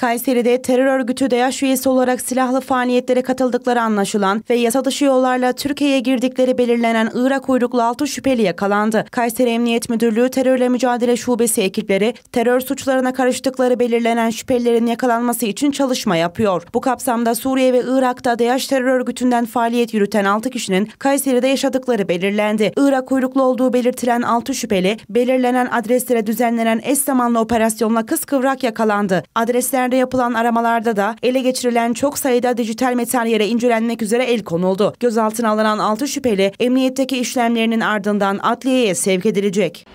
Kayseri'de terör örgütü DAEŞ üyesi olarak silahlı faaliyetlere katıldıkları anlaşılan ve yasa dışı yollarla Türkiye'ye girdikleri belirlenen Irak uyruklu 6 şüpheli yakalandı. Kayseri Emniyet Müdürlüğü Terörle Mücadele Şubesi ekipleri terör suçlarına karıştıkları belirlenen şüphelilerin yakalanması için çalışma yapıyor. Bu kapsamda Suriye ve Irak'ta DAEŞ terör örgütünden faaliyet yürüten 6 kişinin Kayseri'de yaşadıkları belirlendi. Irak uyruklu olduğu belirtilen 6 şüpheli belirlenen adreslere düzenlenen eş zamanlı operasyonla kıskıvrak yakalandı. Adresler Geçenlerde yapılan aramalarda da ele geçirilen çok sayıda dijital materyale incelenmek üzere el konuldu. Gözaltına alınan 6 şüpheli emniyetteki işlemlerinin ardından adliyeye sevk edilecek.